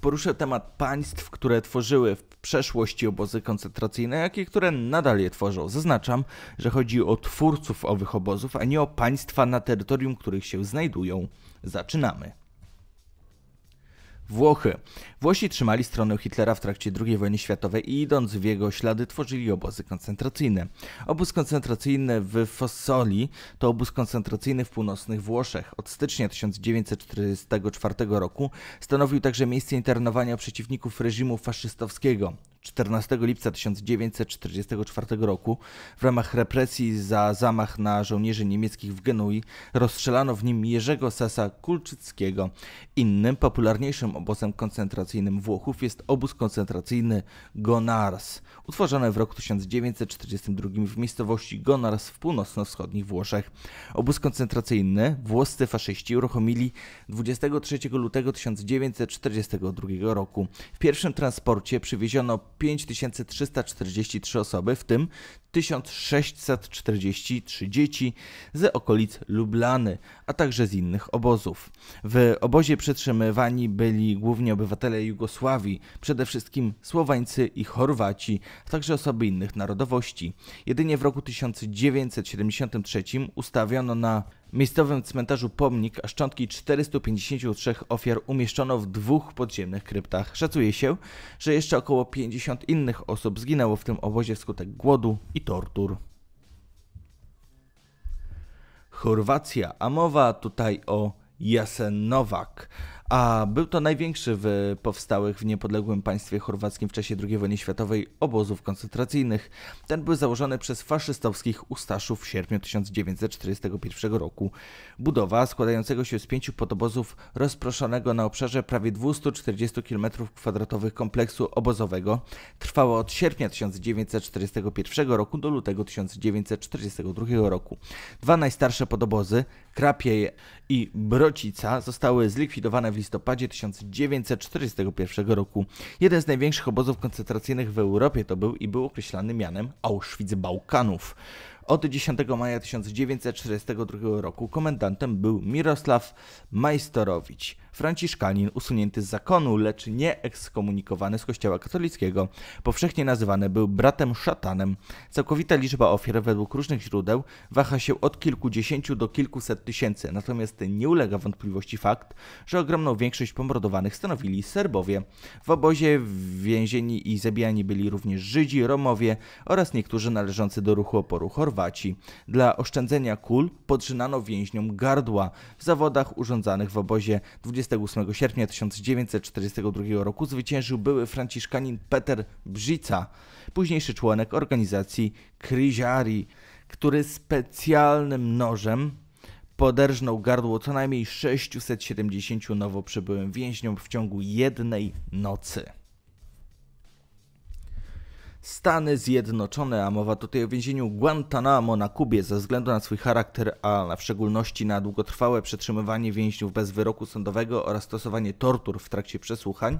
Poruszę temat państw, które tworzyły w przeszłości obozy koncentracyjne, jak i które nadal je tworzą. Zaznaczam, że chodzi o twórców owych obozów, a nie o państwa, na terytorium których się znajdują. Zaczynamy. Włochy. Włosi trzymali stronę Hitlera w trakcie II wojny światowej i idąc w jego ślady tworzyli obozy koncentracyjne. Obóz koncentracyjny w Fossoli to obóz koncentracyjny w północnych Włoszech. Od stycznia 1944 roku stanowił także miejsce internowania przeciwników reżimu faszystowskiego. 14 lipca 1944 roku w ramach represji za zamach na żołnierzy niemieckich w Genui rozstrzelano w nim Jerzego Sasa Kulczyckiego. Innym, popularniejszym obozem koncentracyjnym Włochów jest obóz koncentracyjny Gonars, utworzony w roku 1942 w miejscowości Gonars w północno-wschodnich Włoszech. Obóz koncentracyjny włoscy faszyści uruchomili 23 lutego 1942 roku. W pierwszym transporcie przywieziono 5343 osoby, w tym 1643 dzieci z okolic Lublany, a także z innych obozów. W obozie przetrzymywani byli głównie obywatele Jugosławii, przede wszystkim Słowańcy i Chorwaci, a także osoby innych narodowości. Jedynie w roku 1973 ustawiono na miejscowym cmentarzu pomnik, a szczątki 453 ofiar umieszczono w dwóch podziemnych kryptach. Szacuje się, że jeszcze około 50 innych osób zginęło w tym obozie wskutek głodu i tortur. Chorwacja, a mowa tutaj o Jasenowak. Nowak a był to największy w powstałych w niepodległym państwie chorwackim w czasie II wojny światowej obozów koncentracyjnych. Ten był założony przez faszystowskich ustaszów w sierpniu 1941 roku. Budowa składającego się z pięciu podobozów rozproszonego na obszarze prawie 240 km2 kompleksu obozowego trwała od sierpnia 1941 roku do lutego 1942 roku. Dwa najstarsze podobozy, Krapiej i Brocica zostały zlikwidowane w listopadzie 1941 roku. Jeden z największych obozów koncentracyjnych w Europie to był i był określany mianem Auschwitz Bałkanów. Od 10 maja 1942 roku komendantem był Mirosław Majstorowicz, franciszkanin usunięty z zakonu, lecz nie ekskomunikowany z kościoła katolickiego. Powszechnie nazywany był bratem szatanem. Całkowita liczba ofiar według różnych źródeł waha się od kilkudziesięciu do kilkuset tysięcy, natomiast nie ulega wątpliwości fakt, że ogromną większość pomordowanych stanowili Serbowie. W obozie więzieni i zabijani byli również Żydzi, Romowie oraz niektórzy należący do ruchu oporu Chorwacji. Dla oszczędzenia kul podrzynano więźniom gardła w zawodach urządzanych w obozie 28 sierpnia 1942 roku zwyciężył były franciszkanin Peter Brzica, późniejszy członek organizacji Kryziari, który specjalnym nożem poderżnął gardło co najmniej 670 nowo przybyłym więźniom w ciągu jednej nocy. Stany Zjednoczone, a mowa tutaj o więzieniu Guantanamo na Kubie ze względu na swój charakter, a w szczególności na długotrwałe przetrzymywanie więźniów bez wyroku sądowego oraz stosowanie tortur w trakcie przesłuchań,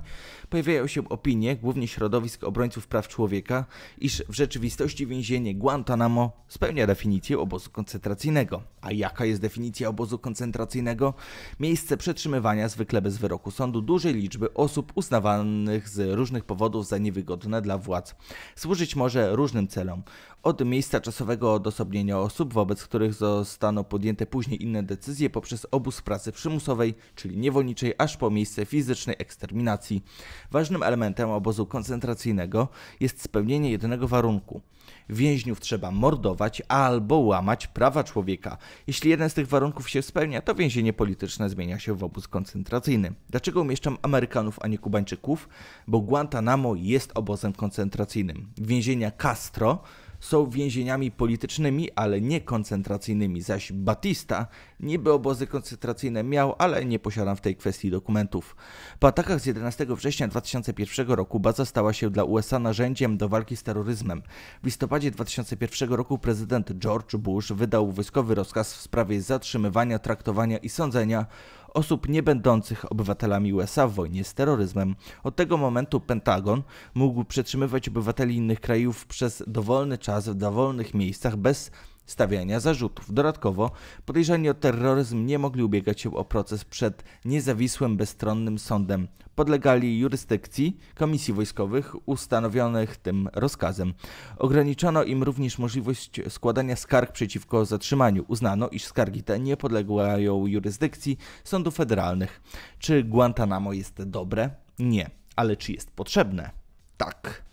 pojawiają się opinie, głównie środowisk obrońców praw człowieka, iż w rzeczywistości więzienie Guantanamo spełnia definicję obozu koncentracyjnego. A jaka jest definicja obozu koncentracyjnego? Miejsce przetrzymywania zwykle bez wyroku sądu dużej liczby osób uznawanych z różnych powodów za niewygodne dla władz służyć może różnym celom. Od miejsca czasowego odosobnienia osób, wobec których zostaną podjęte później inne decyzje poprzez obóz pracy przymusowej, czyli niewolniczej, aż po miejsce fizycznej eksterminacji. Ważnym elementem obozu koncentracyjnego jest spełnienie jednego warunku. Więźniów trzeba mordować albo łamać prawa człowieka. Jeśli jeden z tych warunków się spełnia, to więzienie polityczne zmienia się w obóz koncentracyjny. Dlaczego umieszczam Amerykanów, a nie Kubańczyków? Bo Guantanamo jest obozem koncentracyjnym więzienia Castro są więzieniami politycznymi, ale nie koncentracyjnymi, zaś Batista niby obozy koncentracyjne miał, ale nie posiadam w tej kwestii dokumentów. Po atakach z 11 września 2001 roku baza stała się dla USA narzędziem do walki z terroryzmem. W listopadzie 2001 roku prezydent George Bush wydał wojskowy rozkaz w sprawie zatrzymywania, traktowania i sądzenia osób niebędących obywatelami USA w wojnie z terroryzmem. Od tego momentu Pentagon mógł przetrzymywać obywateli innych krajów przez dowolny czas w dowolnych miejscach bez stawiania zarzutów. Dodatkowo podejrzani o terroryzm nie mogli ubiegać się o proces przed niezawisłym, bezstronnym sądem. Podlegali jurysdykcji komisji wojskowych ustanowionych tym rozkazem. Ograniczono im również możliwość składania skarg przeciwko zatrzymaniu. Uznano, iż skargi te nie podlegają jurysdykcji sądów federalnych. Czy Guantanamo jest dobre? Nie. Ale czy jest potrzebne? Tak.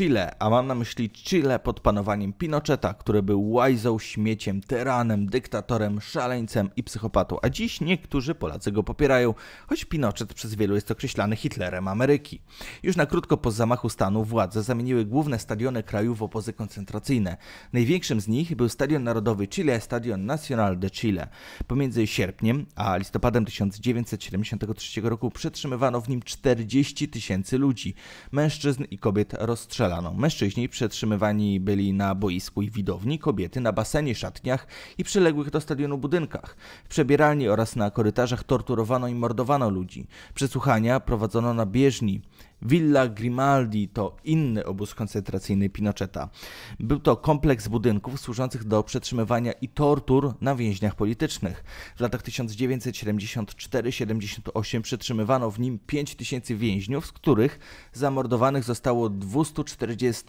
Chile, a mam na myśli Chile pod panowaniem Pinocheta, który był łajzą, śmieciem, tyranem, dyktatorem, szaleńcem i psychopatą, a dziś niektórzy Polacy go popierają, choć Pinochet przez wielu jest określany Hitlerem Ameryki. Już na krótko po zamachu stanu władze zamieniły główne stadiony kraju w obozy koncentracyjne. Największym z nich był Stadion Narodowy Chile, Stadion Nacional de Chile. Pomiędzy sierpniem a listopadem 1973 roku przetrzymywano w nim 40 tysięcy ludzi, mężczyzn i kobiet rozstrzelano Mężczyźni przetrzymywani byli na boisku i widowni, kobiety na basenie, szatniach i przyległych do stadionu budynkach. W przebieralni oraz na korytarzach torturowano i mordowano ludzi. Przesłuchania prowadzono na bieżni, Villa Grimaldi to inny obóz koncentracyjny Pinocheta. Był to kompleks budynków służących do przetrzymywania i tortur na więźniach politycznych. W latach 1974-78 przetrzymywano w nim 5 tysięcy więźniów, z których zamordowanych zostało 240.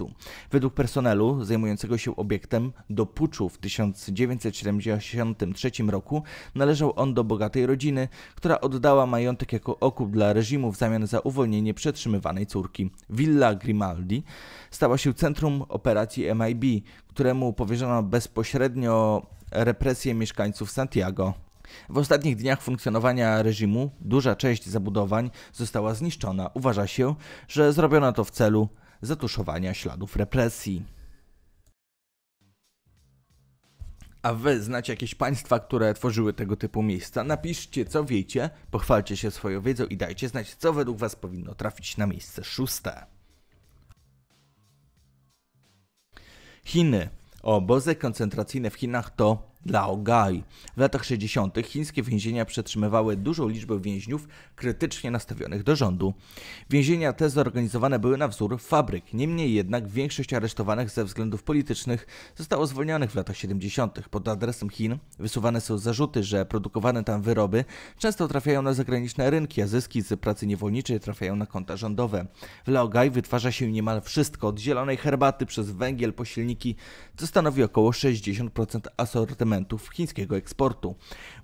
Według personelu zajmującego się obiektem do puczu w 1973 roku należał on do bogatej rodziny, która oddała majątek jako okup dla reżimu w zamian za uwolnienie przetrzymywanych domniemywanej córki. Villa Grimaldi stała się centrum operacji MIB, któremu powierzono bezpośrednio represję mieszkańców Santiago. W ostatnich dniach funkcjonowania reżimu duża część zabudowań została zniszczona. Uważa się, że zrobiono to w celu zatuszowania śladów represji. A wy znacie jakieś państwa, które tworzyły tego typu miejsca? Napiszcie co wiecie, pochwalcie się swoją wiedzą i dajcie znać, co według was powinno trafić na miejsce szóste. Chiny. Obozy koncentracyjne w Chinach to Lao Gai. W latach 60. chińskie więzienia przetrzymywały dużą liczbę więźniów krytycznie nastawionych do rządu. Więzienia te zorganizowane były na wzór fabryk, niemniej jednak większość aresztowanych ze względów politycznych zostało zwolnionych w latach 70. Pod adresem Chin wysuwane są zarzuty, że produkowane tam wyroby często trafiają na zagraniczne rynki, a zyski z pracy niewolniczej trafiają na konta rządowe. W Lao Gai wytwarza się niemal wszystko, od zielonej herbaty przez węgiel po silniki, co stanowi około 60% asortymentu elementów chińskiego eksportu.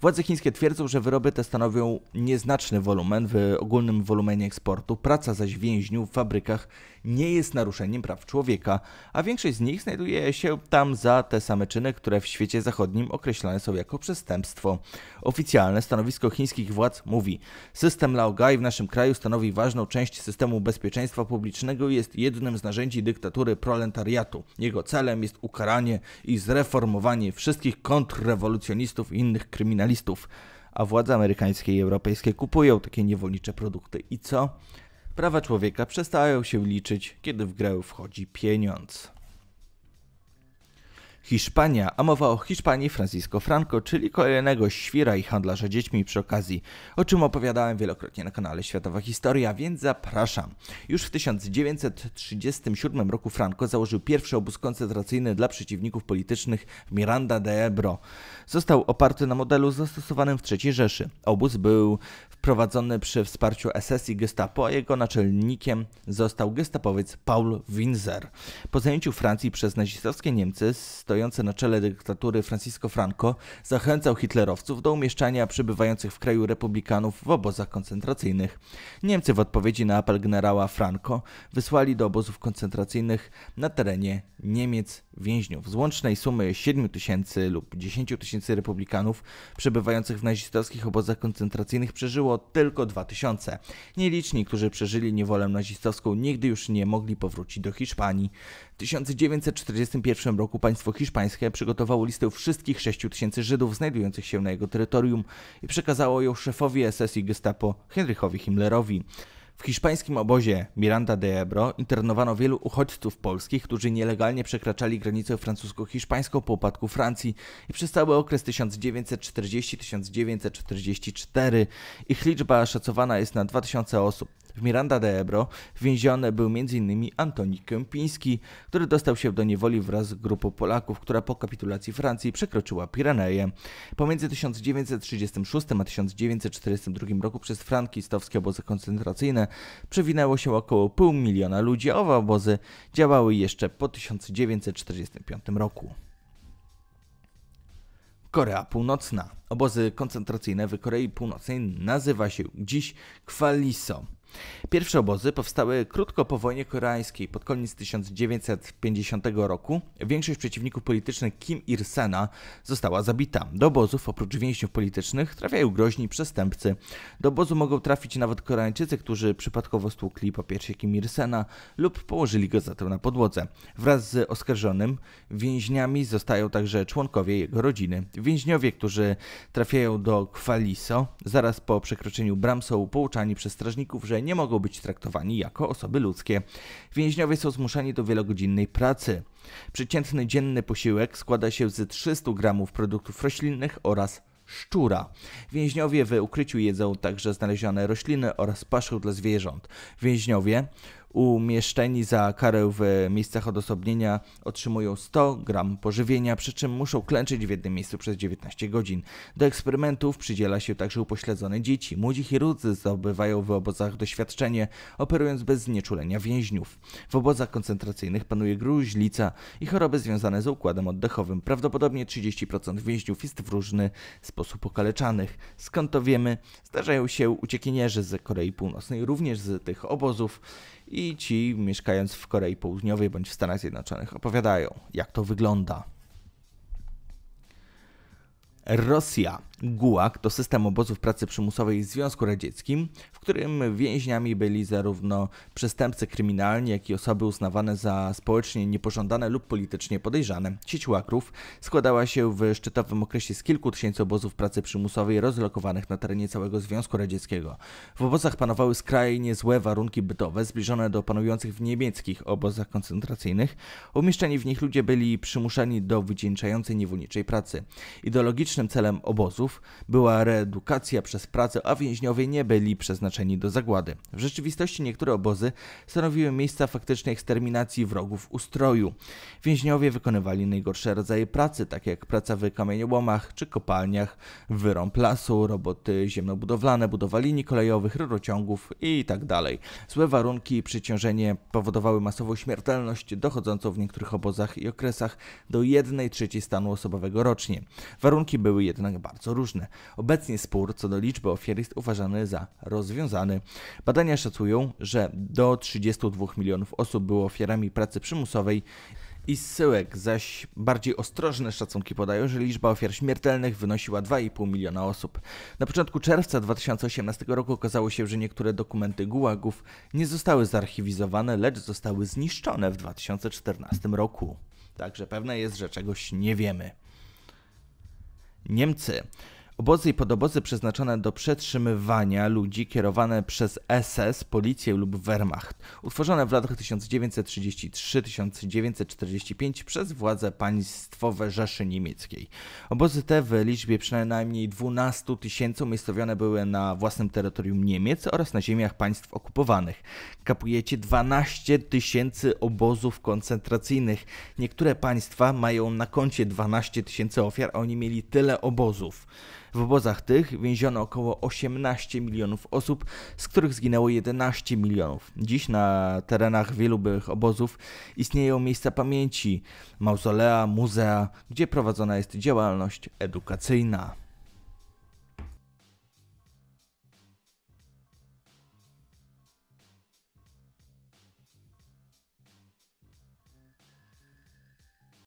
Władze chińskie twierdzą, że wyroby te stanowią nieznaczny wolumen w ogólnym wolumenie eksportu, praca zaś więźniów w fabrykach nie jest naruszeniem praw człowieka, a większość z nich znajduje się tam za te same czyny, które w świecie zachodnim określane są jako przestępstwo. Oficjalne stanowisko chińskich władz mówi: System Laogai w naszym kraju stanowi ważną część systemu bezpieczeństwa publicznego i jest jednym z narzędzi dyktatury proletariatu. Jego celem jest ukaranie i zreformowanie wszystkich kontrrewolucjonistów i innych kryminalistów. A władze amerykańskie i europejskie kupują takie niewolnicze produkty i co? Prawa człowieka przestają się liczyć, kiedy w grę wchodzi pieniądz. Hiszpania, a mowa o Hiszpanii Francisco Franco, czyli kolejnego świra i handlarza dziećmi przy okazji, o czym opowiadałem wielokrotnie na kanale Światowa Historia, więc zapraszam. Już w 1937 roku Franco założył pierwszy obóz koncentracyjny dla przeciwników politycznych Miranda de Ebro. Został oparty na modelu zastosowanym w III Rzeszy. Obóz był wprowadzony przy wsparciu SS i Gestapo, a jego naczelnikiem został gestapowiec Paul Winzer. Po zajęciu Francji przez nazistowskie Niemcy stoi stojący na czele dyktatury Francisco Franco zachęcał hitlerowców do umieszczania przybywających w kraju republikanów w obozach koncentracyjnych. Niemcy w odpowiedzi na apel generała Franco wysłali do obozów koncentracyjnych na terenie Niemiec więźniów z łącznej sumy 7 tysięcy lub 10 tysięcy republikanów przebywających w nazistowskich obozach koncentracyjnych przeżyło tylko 2 tysiące. Nieliczni, którzy przeżyli niewolę nazistowską nigdy już nie mogli powrócić do Hiszpanii. W 1941 roku państwo hiszpańskie przygotowało listę wszystkich 6 tysięcy Żydów znajdujących się na jego terytorium i przekazało ją szefowi SS i Gestapo Henrychowi Himmlerowi. W hiszpańskim obozie Miranda de Ebro internowano wielu uchodźców polskich, którzy nielegalnie przekraczali granicę francusko-hiszpańską po upadku Francji i przez cały okres 1940-1944 ich liczba szacowana jest na 2000 osób. W Miranda de Ebro więziony był m.in. Antoni Kępiński, który dostał się do niewoli wraz z grupą Polaków, która po kapitulacji Francji przekroczyła Pireneje. Pomiędzy 1936 a 1942 roku przez frankistowskie obozy koncentracyjne przewinęło się około pół miliona ludzi, a owe obozy działały jeszcze po 1945 roku. Korea Północna. Obozy koncentracyjne w Korei Północnej nazywa się dziś Kwaliso. Pierwsze obozy powstały krótko po wojnie koreańskiej, pod koniec 1950 roku. Większość przeciwników politycznych Kim Il-sena została zabita. Do obozów, oprócz więźniów politycznych, trafiają groźni przestępcy. Do obozu mogą trafić nawet Koreańczycy, którzy przypadkowo stłukli po piersi Kim Il-sena lub położyli go zatem na podłodze. Wraz z oskarżonym więźniami zostają także członkowie jego rodziny. Więźniowie, którzy trafiają do Kwaliso, zaraz po przekroczeniu bram są pouczani przez strażników, że nie mogą być traktowani jako osoby ludzkie. Więźniowie są zmuszeni do wielogodzinnej pracy. Przeciętny dzienny posiłek składa się z 300 gramów produktów roślinnych oraz szczura. Więźniowie w ukryciu jedzą także znalezione rośliny oraz paszę dla zwierząt. Więźniowie umieszczeni za karę w miejscach odosobnienia otrzymują 100 gram pożywienia, przy czym muszą klęczyć w jednym miejscu przez 19 godzin. Do eksperymentów przydziela się także upośledzone dzieci. Młodzi chirurdzy zdobywają w obozach doświadczenie, operując bez znieczulenia więźniów. W obozach koncentracyjnych panuje gruźlica i choroby związane z układem oddechowym. Prawdopodobnie 30% więźniów jest w różny sposób okaleczanych. Skąd to wiemy? Zdarzają się uciekinierzy z Korei Północnej, również z tych obozów i ci mieszkając w Korei Południowej bądź w Stanach Zjednoczonych opowiadają, jak to wygląda. Rosja. Gułag to system obozów pracy przymusowej w Związku Radzieckim, w którym więźniami byli zarówno przestępcy kryminalni, jak i osoby uznawane za społecznie niepożądane lub politycznie podejrzane. Sieć łakrów składała się w szczytowym okresie z kilku tysięcy obozów pracy przymusowej rozlokowanych na terenie całego Związku Radzieckiego. W obozach panowały skrajnie złe warunki bytowe, zbliżone do panujących w niemieckich obozach koncentracyjnych. Umieszczeni w nich ludzie byli przymuszeni do wycieńczającej niewolniczej pracy. Ideologicznym celem obozów była reedukacja przez pracę, a więźniowie nie byli przeznaczeni do zagłady. W rzeczywistości niektóre obozy stanowiły miejsca faktycznej eksterminacji wrogów ustroju. Więźniowie wykonywali najgorsze rodzaje pracy, takie jak praca w kamieniołomach czy kopalniach, wyrąb lasu, roboty ziemnobudowlane, budowa linii kolejowych, rurociągów itd. Tak Złe warunki i przyciążenie powodowały masową śmiertelność dochodzącą w niektórych obozach i okresach do 1 trzeciej stanu osobowego rocznie. Warunki były jednak bardzo różne. Obecnie spór co do liczby ofiar jest uważany za rozwiązany. Badania szacują, że do 32 milionów osób było ofiarami pracy przymusowej i zsyłek, zaś bardziej ostrożne szacunki podają, że liczba ofiar śmiertelnych wynosiła 2,5 miliona osób. Na początku czerwca 2018 roku okazało się, że niektóre dokumenty gułagów nie zostały zarchiwizowane, lecz zostały zniszczone w 2014 roku. Także pewne jest, że czegoś nie wiemy. Niemcy. Obozy i podobozy przeznaczone do przetrzymywania ludzi kierowane przez SS, policję lub Wehrmacht, utworzone w latach 1933-1945 przez władze państwowe Rzeszy Niemieckiej. Obozy te w liczbie przynajmniej 12 tysięcy umiejscowione były na własnym terytorium Niemiec oraz na ziemiach państw okupowanych. Kapujecie 12 tysięcy obozów koncentracyjnych. Niektóre państwa mają na koncie 12 tysięcy ofiar, a oni mieli tyle obozów. W obozach tych więziono około 18 milionów osób, z których zginęło 11 milionów. Dziś na terenach wielu byłych obozów istnieją miejsca pamięci, mauzolea, muzea, gdzie prowadzona jest działalność edukacyjna.